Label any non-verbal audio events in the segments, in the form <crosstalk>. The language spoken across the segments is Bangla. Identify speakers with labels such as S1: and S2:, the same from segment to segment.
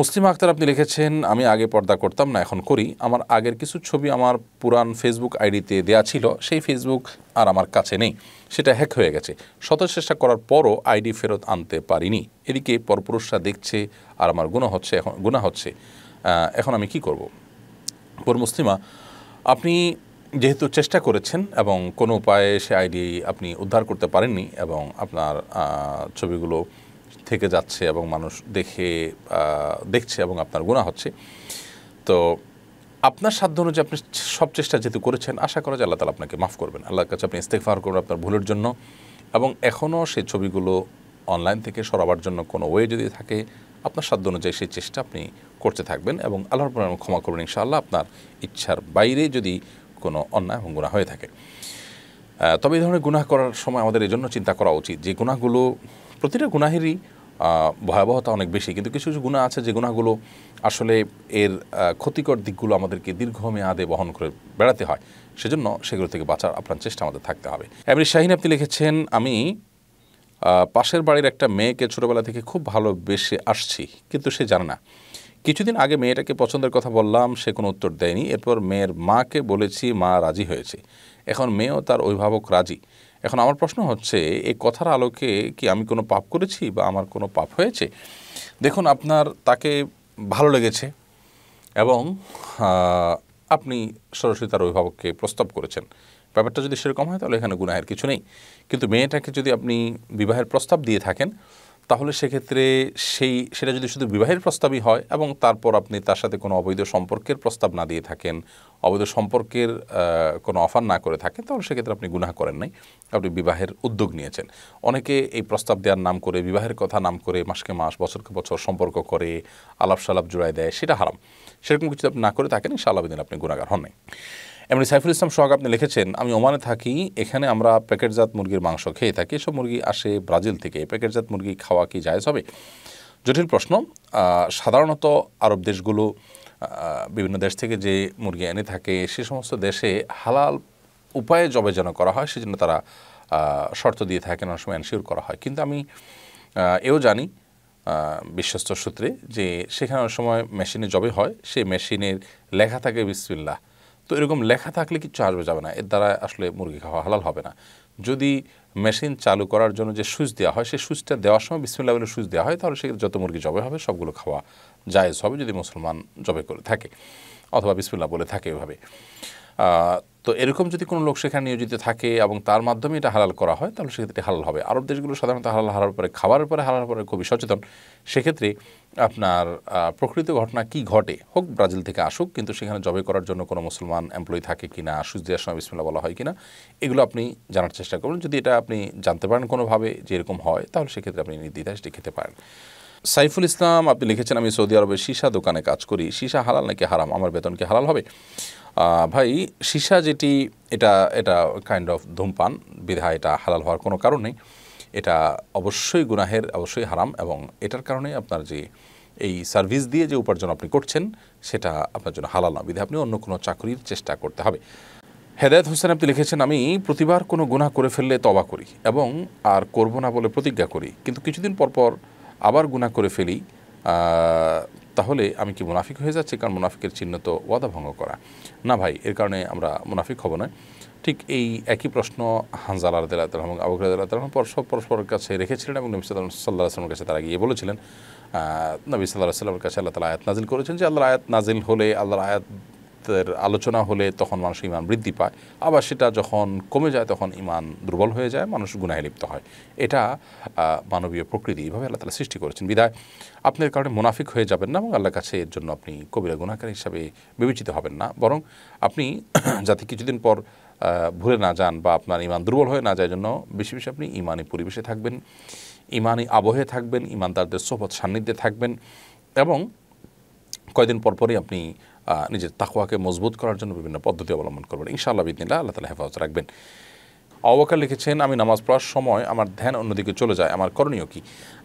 S1: মুসলিম আক্তার আপনি লিখেছেন আমি আগে পর্দা করতাম না এখন করি আমার আগের কিছু ছবি আমার পুরান ফেসবুক আইডিতে দেয়া ছিল সেই ফেসবুক আর আমার কাছে নেই সেটা হ্যাক হয়ে গেছে শত চেষ্টা করার পরও আইডি ফেরত আনতে পারিনি এদিকে পরপুরুষরা দেখছে আর আমার গুণা হচ্ছে এখন গুণা হচ্ছে এখন আমি কি করব পর মুসলিমা আপনি যেহেতু চেষ্টা করেছেন এবং কোনো উপায়ে সে আইডি আপনি উদ্ধার করতে পারেননি এবং আপনার ছবিগুলো থেকে যাচ্ছে এবং মানুষ দেখে দেখছে এবং আপনার গুণা হচ্ছে তো আপনার সাধ্য অনুযায়ী আপনি সব চেষ্টা যেহেতু করেছেন আশা করা যায় আল্লাহ তালা আপনাকে মাফ করবেন আল্লাহর কাছে আপনি ইস্তেফার করবেন আপনার ভুলের জন্য এবং এখনও সেই ছবিগুলো অনলাইন থেকে সরাবার জন্য কোনো ওয়ে যদি থাকে আপনার সাধ্য অনুযায়ী সেই চেষ্টা আপনি করতে থাকবেন এবং আল্লাহর পর ক্ষমা করবেন ইনশাআল্লাহ আপনার ইচ্ছার বাইরে যদি কোনো অন্যায় এবং গুণা হয়ে থাকে তবে এই ধরনের গুণাহ করার সময় আমাদের এই জন্য চিন্তা করা উচিত যে গুণাগুলো প্রতিটা গুনাহেরই ভয়াবহতা অনেক বেশি কিন্তু কিছু কিছু গুণা আছে যে গুণাগুলো আসলে এর ক্ষতিকর দিকগুলো আমাদেরকে দীর্ঘমেয়াদে বহন করে বেড়াতে হয় সেজন্য সেগুলো থেকে বাঁচার আপনার চেষ্টা আমাদের থাকতে হবে এমনি শাহিন আপনি লিখেছেন আমি পাশের বাড়ির একটা মেয়েকে ছোটোবেলা থেকে খুব ভালোবেসে আসছি কিন্তু সে জানে না কিছুদিন আগে মেয়েটাকে পছন্দের কথা বললাম সে কোনো উত্তর দেয়নি এরপর মেয়ের মাকে বলেছি মা রাজি হয়েছে এখন মেয়েও তার অভিভাবক রাজি এখন আমার প্রশ্ন হচ্ছে এই কথার আলোকে কি আমি কোনো পাপ করেছি বা আমার কোনো পাপ হয়েছে দেখুন আপনার তাকে ভালো লেগেছে এবং আপনি সরাসরি তার অভিভাবককে প্রস্তাব করেছেন ব্যাপারটা যদি সেরকম হয় তাহলে এখানে গুনাহের কিছু নেই কিন্তু মেয়েটাকে যদি আপনি বিবাহের প্রস্তাব দিয়ে থাকেন তাহলে সেক্ষেত্রে সেই সেটা যদি শুধু বিবাহের প্রস্তাবই হয় এবং তারপর আপনি তার সাথে কোনো অবৈধ সম্পর্কের প্রস্তাব না দিয়ে থাকেন অবৈধ সম্পর্কের কোনো অফার না করে থাকেন তাহলে সেক্ষেত্রে আপনি গুনা করেন নাই আপনি বিবাহের উদ্যোগ নিয়েছেন অনেকে এই প্রস্তাব দেওয়ার নাম করে বিবাহের কথা নাম করে মাসকে মাস বছরকে বছর সম্পর্ক করে আলাপ সালাপ জোড়ায় দেয় সেটা হারাম সেরকম কিছু আপনি না করে থাকেন ইনশাআল্লাহ আপনি গুণাগার হন নাই এমনি সাইফুল ইসলাম সোহাগ আপনি লিখেছেন আমি ওমানে থাকি এখানে আমরা প্যাকেটজাত মুরগির মাংস খেয়ে থাকি এসব মুরগি আসে ব্রাজিল থেকে প্যাকেটজাত মুরগি খাওয়া কি জায়জ হবে জটিল প্রশ্ন সাধারণত আরব দেশগুলো বিভিন্ন দেশ থেকে যে মুরগি এনে থাকে সে সমস্ত দেশে হালাল উপায়ে জবে যেন করা হয় সেজন্য তারা শর্ত দিয়ে থাকেন অনেক সময় এনশিওর করা হয় কিন্তু আমি এও জানি বিশ্বস্ত সূত্রে যে সেখানে সময় মেশিনে জবে হয় সেই মেশিনের লেখা থাকে বিসমিল্লা তো এরকম লেখা থাকলে কিছু আসবে যাবে না এর দ্বারা আসলে মুরগি খাওয়া হালাল হবে না যদি মেশিন চালু করার জন্য যে সুইচ দেওয়া হয় সেই সুইচটা দেওয়ার সময় বিসমিল্লা বলে সুইচ দেওয়া হয় তাহলে সে যত মুরগি জবে হবে সবগুলো খাওয়া জায়েজ হবে যদি মুসলমান জবে করে থাকে অথবা বিসমিল্লা বলে থাকে এভাবে তো এরকম যদি কোনো লোক সেখানে নিয়োজিত থাকে এবং তার মাধ্যমে এটা হালাল করা হয় তাহলে সেক্ষেত্রে হালাল হবে আরব দেশগুলো সাধারণত হালাল হারার পরে খাবারের পরে হারার পরে খুবই সচেতন সেক্ষেত্রে আপনার প্রকৃত ঘটনা কি ঘটে হোক ব্রাজিল থেকে আসুক কিন্তু সেখানে জবে করার জন্য কোনো মুসলমান এমপ্লয়ি থাকে কি না দেওয়ার সময় বিসমিল্লা বলা হয় কি না এগুলো আপনি জানার চেষ্টা করুন যদি এটা আপনি জানতে পারেন কোনোভাবে যে এরকম হয় তাহলে সেক্ষেত্রে আপনি নির্দ্বিধায় সেটি খেতে পারেন সাইফুল ইসলাম আপনি লিখেছেন আমি সৌদি আরবে সীসা দোকানে কাজ করি সীসা হালাল নাকি হারাম আমার বেতন কি হালাল হবে ভাই সীসা যেটি এটা এটা কাইন্ড অফ ধূমপান বিধা এটা হালাল হওয়ার কোনো কারণ নেই এটা অবশ্যই গুনাহের অবশ্যই হারাম এবং এটার কারণে আপনার যে এই সার্ভিস দিয়ে যে উপার্জন আপনি করছেন সেটা আপনার জন্য হালাল না বিধে আপনি অন্য কোনো চাকরির চেষ্টা করতে হবে হেদায়ত হোসেন আপনি লিখেছেন আমি প্রতিবার কোনো গুণা করে ফেললে তবা করি এবং আর করব না বলে প্রতিজ্ঞা করি কিন্তু কিছুদিন পরপর আবার গুনাহ করে ফেলি তাহলে আমি কি মুনাফিক হয়ে যাচ্ছি কারণ মুনাফিকের চিহ্ন তো ওয়াদা ভঙ্গ করা না ভাই এর কারণে আমরা মুনাফিক হব না ঠিক এই একই প্রশ্ন হানজাল আলাদ এবং আবু আলাদ পরস্পর পরস্পরের কাছে রেখেছিলেন এবং নবী সাল্লাহ সাল্লাহ আসলামের কাছে তারা গিয়ে বলেছিলেন নবী সাল্লাহ সাল্লামের কাছে আল্লাহ তালা আয়াত নাজিল করেছেন যে আল্লাহ আয়াত নাজিল হলে আল্লাহর আয়াতের আলোচনা হলে তখন মানুষ ইমান বৃদ্ধি পায় আবার সেটা যখন কমে যায় তখন ইমান দুর্বল হয়ে যায় মানুষ গুনায় লিপ্ত হয় এটা মানবীয় প্রকৃতি এইভাবে আল্লাহ তালা সৃষ্টি করেছেন বিদায় আপনার কারণে মুনাফিক হয়ে যাবেন না এবং আল্লাহর কাছে এর জন্য আপনি কবিরা গুণাকার হিসাবে বিবেচিত হবেন না বরং আপনি যাতে <clears throat> কিছুদিন পর ভুলে না যান বা আপনার ইমান দুর্বল হয়ে না যায় জন্য বেশি বেশি আপনি ইমানি পরিবেশে থাকবেন ইমানি আবহে থাকবেন ইমানদারদের সোপত সান্নিধ্যে থাকবেন এবং কয়েকদিন পরপরই আপনি নিজের তাকুয়াকে মজবুত করার জন্য বিভিন্ন পদ্ধতি অবলম্বন করবেন ইনশাআল্লাহ বিদিনিল্লা আল্লাহ তালা হেফাজত রাখবেন অবকার লিখেছেন আমি নামাজ পড়ার সময় আমার ধ্যান অন্যদিকে চলে যায় আমার করণীয় কি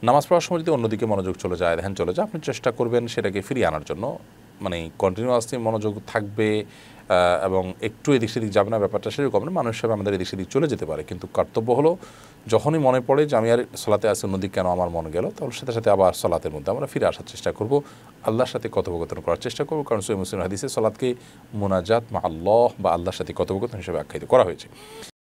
S1: নামাজ পড়ার সময় যদি অন্যদিকে মনোযোগ চলে যায় ধ্যান চলে যায় আপনি চেষ্টা করবেন সেটাকে ফিরিয়ে আনার জন্য মানে কন্টিনিউয়াসলি মনোযোগ থাকবে এবং একটু এদিক সেদিক যাবে না ব্যাপারটা সেরকম না মানুষ হিসাবে আমাদের এদিক সেদিক চলে যেতে পারে কিন্তু কর্তব্য হলো যখনই মনে পড়ে যে আমি আর সলাতে আসি অন্যদিক কেন আমার মন গেল তাহলে সাথে সাথে আবার সলাতের মধ্যে আমরা ফিরে আসার চেষ্টা করব আল্লাহর সাথে কথোপকথন করার চেষ্টা করব কারণ সৈম মুসলিম হাদিসে সলাদকে মোনাজাত মা আল্লাহ বা আল্লাহর সাথে কথোপকথন হিসেবে আখ্যায়িত করা হয়েছে